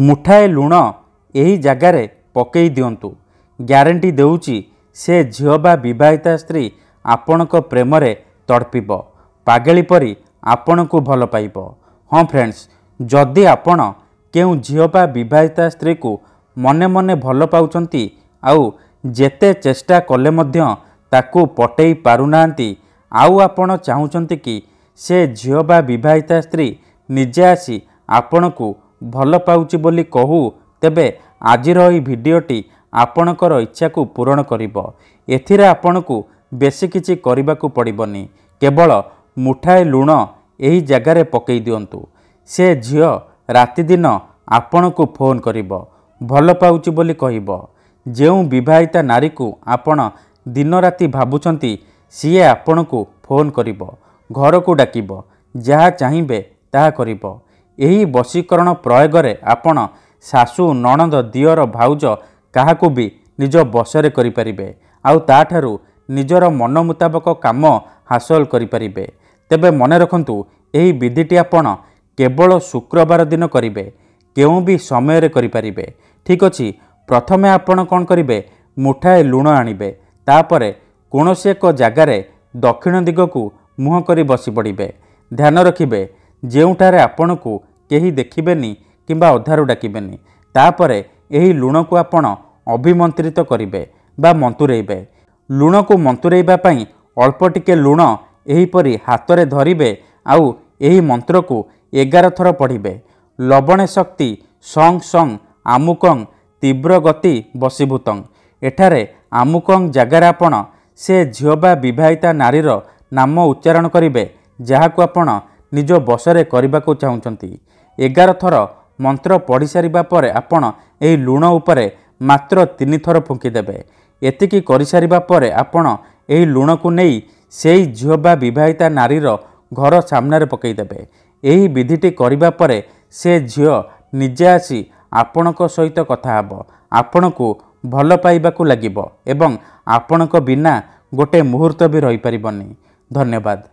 ମୁଠାଏ ଲୁଣ ଏହି ଜାଗାରେ ପକାଇ ଦିଅନ୍ତୁ ଗ୍ୟାରେଣ୍ଟି ଦେଉଛି ସେ ଝିଅ ବା ବିବାହିତା ସ୍ତ୍ରୀ ଆପଣଙ୍କ ପ୍ରେମରେ ତଡ଼ପିବ ପାଗେଳି ପରି ଆପଣଙ୍କୁ ଭଲ ପାଇବ ହଁ ଫ୍ରେଣ୍ଡସ୍ ଯଦି ଆପଣ କେଉଁ ଝିଅ ବା ବିବାହିତା ସ୍ତ୍ରୀକୁ ମନେ ମନେ ଭଲ ପାଉଛନ୍ତି ଆଉ ଯେତେ ଚେଷ୍ଟା କଲେ ମଧ୍ୟ ତାକୁ ପଟେଇ ପାରୁନାହାନ୍ତି ଆଉ ଆପଣ ଚାହୁଁଛନ୍ତି କି ସେ ଝିଅ ବା ବିବାହିତା ସ୍ତ୍ରୀ ନିଜେ ଆସି ଆପଣଙ୍କୁ ଭଲ ପାଉଛି ବୋଲି କହୁ ତେବେ ଆଜିର ଏହି ଭିଡ଼ିଓଟି ଆପଣଙ୍କର ଇଚ୍ଛାକୁ ପୂରଣ କରିବ ଏଥିରେ ଆପଣଙ୍କୁ ବେଶୀ କିଛି କରିବାକୁ ପଡ଼ିବନି କେବଳ ମୁଠାଏ ଲୁଣ ଏହି ଜାଗାରେ ପକାଇ ଦିଅନ୍ତୁ ସେ ଝିଅ ରାତିଦିନ ଆପଣଙ୍କୁ ଫୋନ୍ କରିବ ଭଲ ପାଉଛି ବୋଲି କହିବ ଯେଉଁ ବିବାହିତା ନାରୀକୁ ଆପଣ ଦିନରାତି ଭାବୁଛନ୍ତି ସିଏ ଆପଣଙ୍କୁ ଫୋନ୍ କରିବ ଘରକୁ ଡାକିବ ଯାହା ଚାହିଁବେ ତାହା କରିବ ଏହି ବଶୀକରଣ ପ୍ରୟୋଗରେ ଆପଣ ଶାଶୁ ନଣନ୍ଦ ଦିଅର ଭାଉଜ କାହାକୁ ବି ନିଜ ବଶରେ କରିପାରିବେ ଆଉ ତା'ଠାରୁ ନିଜର ମନ ମୁତାବକ କାମ ହାସଲ କରିପାରିବେ ତେବେ ମନେ ରଖନ୍ତୁ ଏହି ବିଧିଟି ଆପଣ କେବଳ ଶୁକ୍ରବାର ଦିନ କରିବେ କେଉଁ ବି ସମୟରେ କରିପାରିବେ ଠିକ୍ ଅଛି ପ୍ରଥମେ ଆପଣ କ'ଣ କରିବେ ମୁଠାଏ ଲୁଣ ଆଣିବେ ତାପରେ କୌଣସି ଏକ ଜାଗାରେ ଦକ୍ଷିଣ ଦିଗକୁ ମୁହଁ କରି ବସି ପଡ଼ିବେ ଧ୍ୟାନ ରଖିବେ ଯେଉଁଠାରେ ଆପଣଙ୍କୁ କେହି ଦେଖିବେନି କିମ୍ବା ଅଧାରୁ ଡାକିବେନି ତାପରେ ଏହି ଲୁଣକୁ ଆପଣ ଅଭିମନ୍ତ୍ରିତ କରିବେ ବା ମନ୍ତୁରେଇବେ ଲୁଣକୁ ମନ୍ତୁରେଇବା ପାଇଁ ଅଳ୍ପ ଟିକେ ଲୁଣ ଏହିପରି ହାତରେ ଧରିବେ ଆଉ ଏହି ମନ୍ତ୍ରକୁ ଏଗାର ଥର ପଢ଼ିବେ ଲବଣେ ଶକ୍ତି ସଂ ସଂ ଆମୁକଂ ତୀବ୍ର ଗତି ବସିଭୂତଂ ଏଠାରେ ଆମୁକଂ ଜାଗାରେ ଆପଣ ସେ ଝିଅ ବା ବିବାହିତା ନାରୀର ନାମ ଉଚ୍ଚାରଣ କରିବେ ଯାହାକୁ ଆପଣ ନିଜ ବସରେ କରିବାକୁ ଚାହୁଁଛନ୍ତି ଏଗାର ଥର ମନ୍ତ୍ର ପଢ଼ିସାରିବା ପରେ ଆପଣ ଏହି ଲୁଣ ଉପରେ ମାତ୍ର ତିନି ଥର ଫୁଙ୍କିଦେବେ ଏତିକି କରିସାରିବା ପରେ ଆପଣ ଏହି ଲୁଣକୁ ନେଇ ସେହି ଝିଅ ବା ବିବାହିତା ନାରୀର ଘର ସାମ୍ନାରେ ପକାଇଦେବେ ଏହି ବିଧିଟି କରିବା ପରେ ସେ ଝିଅ ନିଜେ ଆସି ଆପଣଙ୍କ ସହିତ କଥା ହେବ ଆପଣଙ୍କୁ ଭଲ ପାଇବାକୁ ଲାଗିବ ଏବଂ ଆପଣଙ୍କ ବିନା ଗୋଟିଏ ମୁହୂର୍ତ୍ତ ବି ରହିପାରିବନି ଧନ୍ୟବାଦ